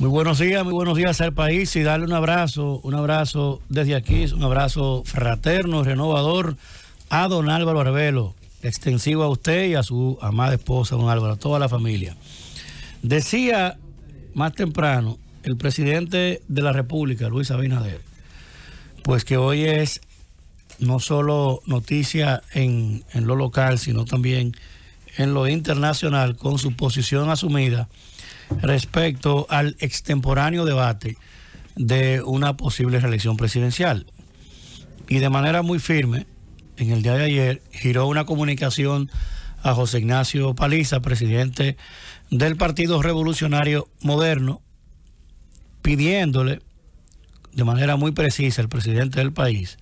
Muy buenos días, muy buenos días al país y darle un abrazo, un abrazo desde aquí, un abrazo fraterno, renovador a don Álvaro Arbelo, extensivo a usted y a su amada esposa, don Álvaro, a toda la familia. Decía más temprano el presidente de la República, Luis Abinader, pues que hoy es no solo noticia en, en lo local, sino también en lo internacional con su posición asumida respecto al extemporáneo debate de una posible reelección presidencial. Y de manera muy firme, en el día de ayer, giró una comunicación a José Ignacio Paliza, presidente del Partido Revolucionario Moderno, pidiéndole de manera muy precisa al presidente del país,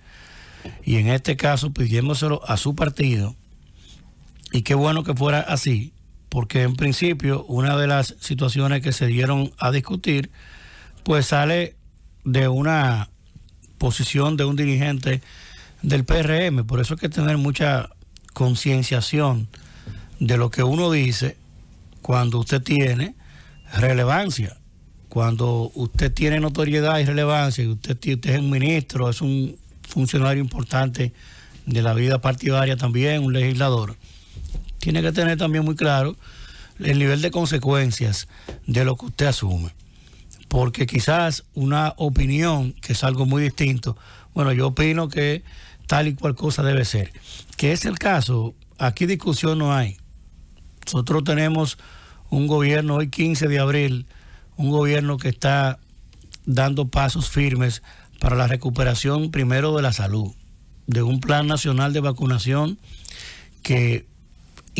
y en este caso pidiéndoselo a su partido, y qué bueno que fuera así, porque en principio una de las situaciones que se dieron a discutir, pues sale de una posición de un dirigente del PRM. Por eso hay que tener mucha concienciación de lo que uno dice cuando usted tiene relevancia. Cuando usted tiene notoriedad y relevancia, y usted es un ministro, es un funcionario importante de la vida partidaria también, un legislador tiene que tener también muy claro el nivel de consecuencias de lo que usted asume. Porque quizás una opinión, que es algo muy distinto, bueno, yo opino que tal y cual cosa debe ser. Que es el caso, aquí discusión no hay. Nosotros tenemos un gobierno, hoy 15 de abril, un gobierno que está dando pasos firmes para la recuperación primero de la salud, de un plan nacional de vacunación que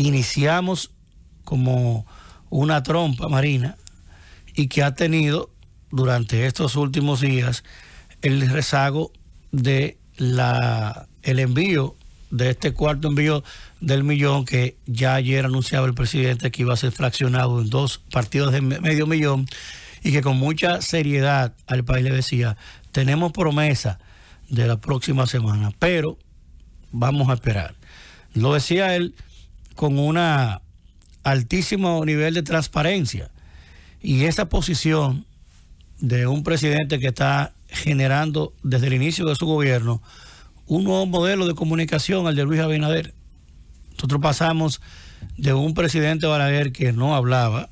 iniciamos como una trompa marina y que ha tenido durante estos últimos días el rezago de la el envío de este cuarto envío del millón que ya ayer anunciaba el presidente que iba a ser fraccionado en dos partidos de medio millón y que con mucha seriedad al país le decía, tenemos promesa de la próxima semana, pero vamos a esperar. Lo decía él con un altísimo nivel de transparencia. Y esa posición de un presidente que está generando desde el inicio de su gobierno un nuevo modelo de comunicación al de Luis Abinader. Nosotros pasamos de un presidente Balaguer que no hablaba,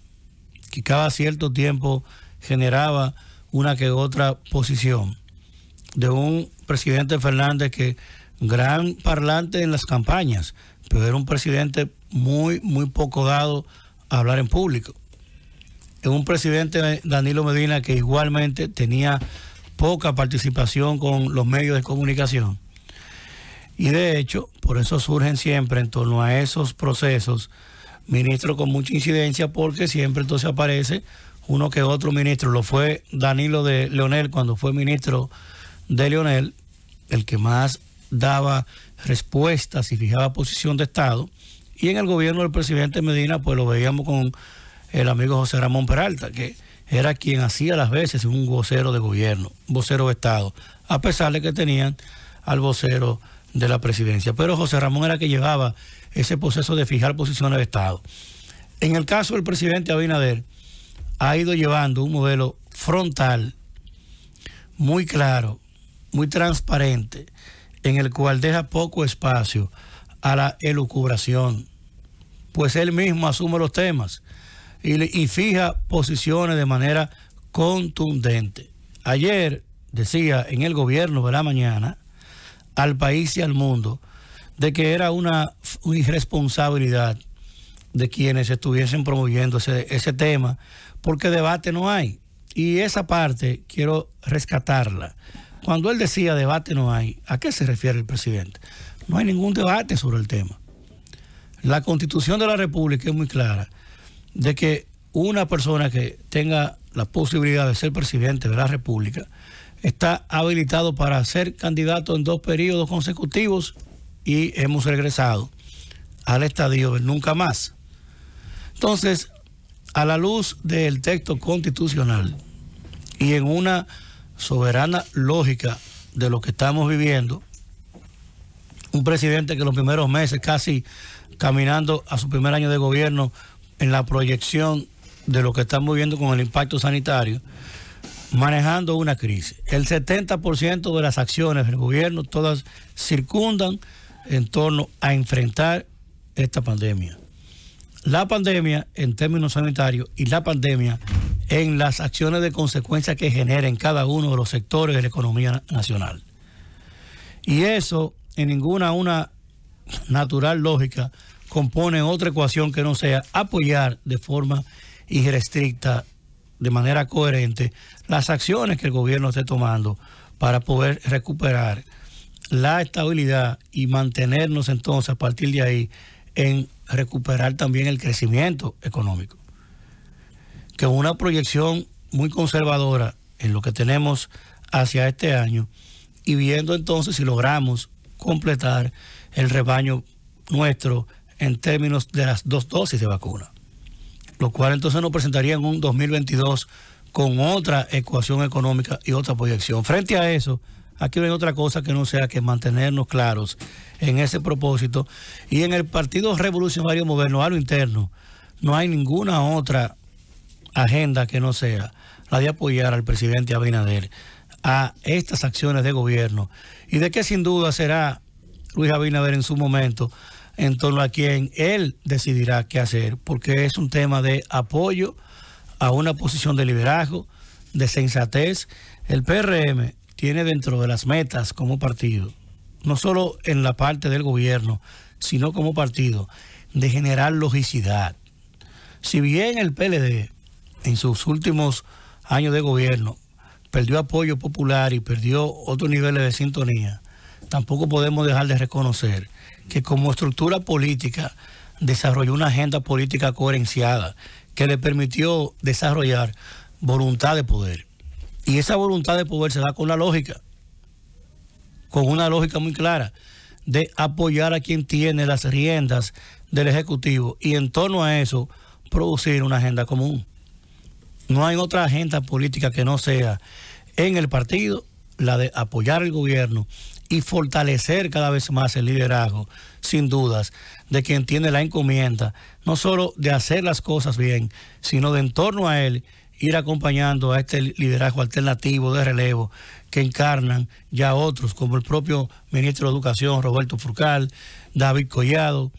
que cada cierto tiempo generaba una que otra posición, de un presidente Fernández que gran parlante en las campañas, pero era un presidente muy, muy poco dado a hablar en público. Es un presidente Danilo Medina que igualmente tenía poca participación con los medios de comunicación. Y de hecho, por eso surgen siempre en torno a esos procesos ministros con mucha incidencia, porque siempre entonces aparece uno que otro ministro. Lo fue Danilo de Leonel cuando fue ministro de Leonel, el que más daba respuestas y fijaba posición de Estado y en el gobierno del presidente Medina, pues lo veíamos con el amigo José Ramón Peralta, que era quien hacía las veces un vocero de gobierno, vocero de Estado, a pesar de que tenían al vocero de la presidencia. Pero José Ramón era que llevaba ese proceso de fijar posiciones de Estado. En el caso del presidente Abinader, ha ido llevando un modelo frontal, muy claro, muy transparente, en el cual deja poco espacio a la elucubración, pues él mismo asume los temas y, fija posiciones de manera contundente. Ayer decía en el gobierno de la mañana al país y al mundo de que era una, irresponsabilidad de quienes estuviesen promoviendo ese tema, porque debate no hay. Y esa parte quiero rescatarla. Cuando él decía debate no hay, ¿a qué se refiere el presidente? No hay ningún debate sobre el tema. La constitución de la República es muy clara de que una persona que tenga la posibilidad de ser presidente de la República está habilitado para ser candidato en dos periodos consecutivos y hemos regresado al estadio nunca más. Entonces, a la luz del texto constitucional y en una soberana lógica de lo que estamos viviendo, un presidente que los primeros meses, casi caminando a su primer año de gobierno, en la proyección de lo que estamos viendo con el impacto sanitario, manejando una crisis. El 70% de las acciones del gobierno, todas circundan en torno a enfrentar esta pandemia. La pandemia en términos sanitarios y la pandemia en las acciones de consecuencia que genera en cada uno de los sectores de la economía nacional. Y eso en ninguna una natural lógica compone otra ecuación que no sea apoyar de forma irrestricta, de manera coherente, las acciones que el gobierno esté tomando para poder recuperar la estabilidad y mantenernos entonces a partir de ahí en recuperar también el crecimiento económico. Que una proyección muy conservadora en lo que tenemos hacia este año y viendo entonces si logramos completar el rebaño nuestro en términos de las dos dosis de vacuna, lo cual entonces nos presentaría en un 2022 con otra ecuación económica y otra proyección. Frente a eso, aquí hay otra cosa que no sea que mantenernos claros en ese propósito y en el Partido Revolucionario Moderno a lo interno no hay ninguna otra agenda que no sea la de apoyar al presidente Abinader a estas acciones de gobierno y de que sin duda será Luis Abinader en su momento en torno a quien él decidirá qué hacer, porque es un tema de apoyo a una posición de liderazgo, de sensatez. El PRM tiene dentro de las metas como partido, no solo en la parte del gobierno, sino como partido, de generar logicidad. Si bien el PLD en sus últimos años de gobierno perdió apoyo popular y perdió otros niveles de sintonía, tampoco podemos dejar de reconocer que como estructura política desarrolló una agenda política coherenciada que le permitió desarrollar voluntad de poder. Y esa voluntad de poder se da con la lógica, con una lógica muy clara de apoyar a quien tiene las riendas del Ejecutivo y en torno a eso producir una agenda común. No hay otra agenda política que no sea en el partido, la de apoyar al gobierno y fortalecer cada vez más el liderazgo, sin dudas, de quien tiene la encomienda, no solo de hacer las cosas bien, sino de en torno a él ir acompañando a este liderazgo alternativo de relevo que encarnan ya otros, como el propio ministro de Educación, Roberto Furcal, David Collado,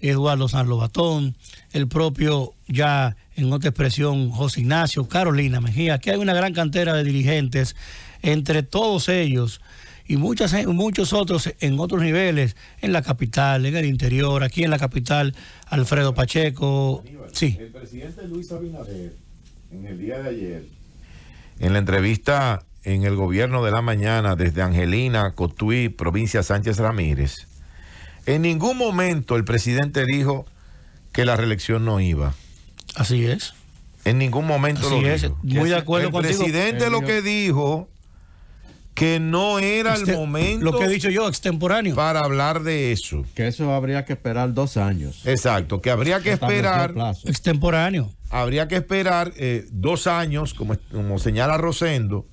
Eduardo San Lobatón, el propio ya en otra expresión, José Ignacio, Carolina Mejía. Aquí hay una gran cantera de dirigentes, entre todos ellos y muchas, muchos otros en otros niveles, en la capital, en el interior, aquí en la capital, Alfredo Pacheco. sí. El presidente Luis Abinader, en el día de ayer, en la entrevista en el gobierno de la mañana desde Angelina, Cotuí, provincia Sánchez Ramírez, en ningún momento el presidente dijo que la reelección no iba. Así es. En ningún momento lo es, Muy de acuerdo el presidente lo que dijo que no era el momento. Lo que he dicho yo, extemporáneo. Para hablar de eso. Que eso habría que esperar dos años. Exacto, que habría que esperar. Extemporáneo. Habría que esperar eh, dos años, como, como señala Rosendo,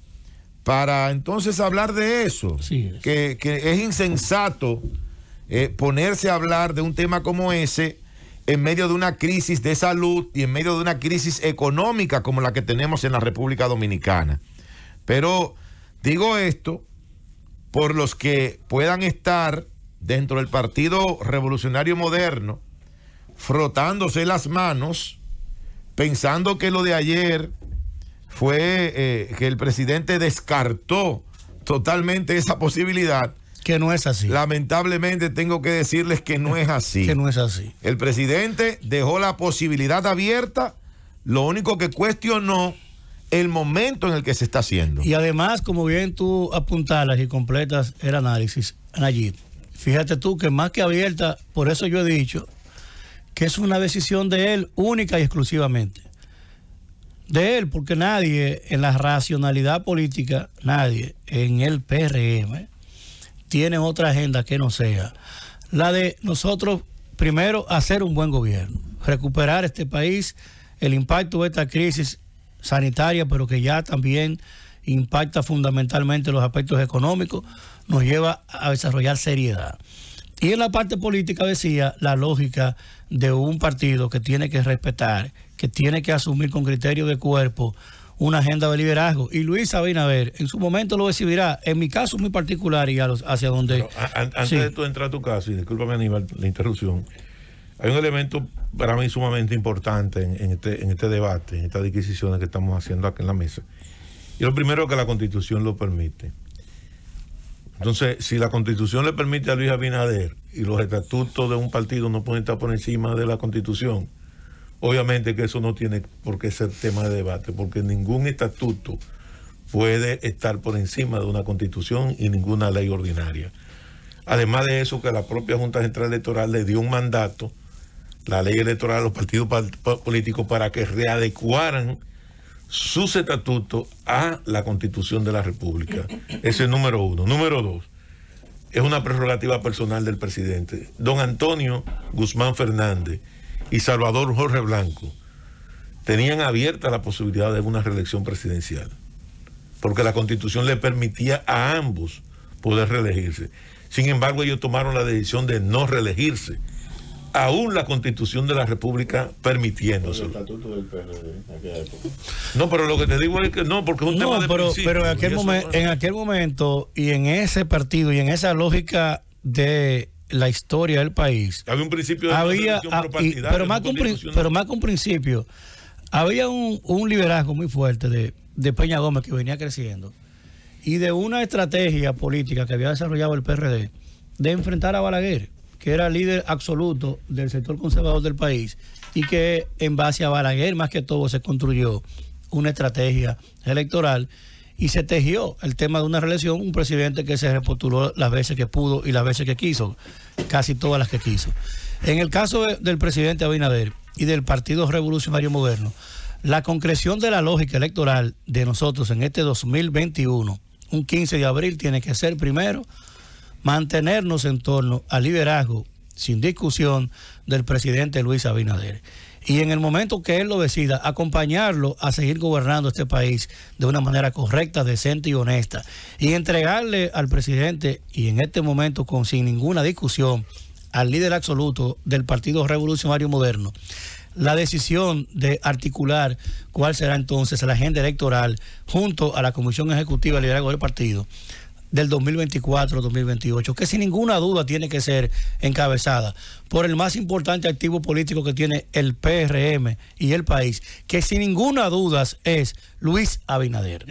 para entonces hablar de eso. Sí, Que, es insensato eh, ponerse a hablar de un tema como ese en medio de una crisis de salud y en medio de una crisis económica como la que tenemos en la República Dominicana. Pero digo esto por los que puedan estar dentro del Partido Revolucionario Moderno frotándose las manos, pensando que lo de ayer fue eh, que el presidente descartó totalmente esa posibilidad que no es así. Lamentablemente tengo que decirles que no es así. que no es así. El presidente dejó la posibilidad abierta, lo único que cuestionó el momento en el que se está haciendo. Y además, como bien tú apuntalas y completas el análisis, Nayib, fíjate tú que más que abierta, por eso yo he dicho que es una decisión de él única y exclusivamente. De él, porque nadie en la racionalidad política, nadie en el PRM, tienen otra agenda que no sea la de nosotros, primero, hacer un buen gobierno, recuperar este país, el impacto de esta crisis sanitaria, pero que ya también impacta fundamentalmente los aspectos económicos, nos lleva a desarrollar seriedad. Y en la parte política decía la lógica de un partido que tiene que respetar, que tiene que asumir con criterio de cuerpo una agenda de liderazgo. Y Luis Abinader, en su momento lo recibirá, en mi caso muy particular y hacia donde... antes de entrar a tu caso, y discúlpame Aníbal la interrupción, hay un elemento para mí sumamente importante en, este, en este debate, en estas adquisiciones que estamos haciendo aquí en la mesa. Y lo primero que la constitución lo permite. Entonces, si la constitución le permite a Luis Abinader y los estatutos de un partido no pueden estar por encima de la constitución, Obviamente que eso no tiene por qué ser tema de debate, porque ningún estatuto puede estar por encima de una constitución y ninguna ley ordinaria. Además de eso, que la propia Junta Central Electoral le dio un mandato, la ley electoral a los partidos políticos para que readecuaran sus estatutos a la constitución de la República. Ese es número uno. Número dos, es una prerrogativa personal del presidente. Don Antonio Guzmán Fernández y Salvador Jorge Blanco tenían abierta la posibilidad de una reelección presidencial, porque la constitución le permitía a ambos poder reelegirse. Sin embargo, ellos tomaron la decisión de no reelegirse, aún la constitución de la República permitiéndose. No, pero lo que te digo es que no, porque es un tema de pero, pero en aquel momento y en ese partido y en esa lógica de la historia del país. Había un principio ah, pero, más pero, más que un principio, había un, un liderazgo muy fuerte de, de, Peña Gómez que venía creciendo y de una estrategia política que había desarrollado el PRD de enfrentar a Balaguer, que era líder absoluto del sector conservador del país y que en base a Balaguer más que todo se construyó una estrategia electoral y se tejió el tema de una reelección, un presidente que se repostuló las veces que pudo y las veces que quiso, casi todas las que quiso. En el caso del presidente Abinader y del Partido Revolucionario Moderno, la concreción de la lógica electoral de nosotros en este 2021, un 15 de abril, tiene que ser primero mantenernos en torno al liderazgo sin discusión del presidente Luis Abinader y en el momento que él lo decida, acompañarlo a seguir gobernando este país de una manera correcta, decente y honesta. Y entregarle al presidente, y en este momento con sin ninguna discusión, al líder absoluto del Partido Revolucionario Moderno, la decisión de articular cuál será entonces la agenda electoral junto a la Comisión Ejecutiva de Liderazgo del Partido del 2024-2028, que sin ninguna duda tiene que ser encabezada por el más importante activo político que tiene el PRM y el país, que sin ninguna duda es Luis Abinader.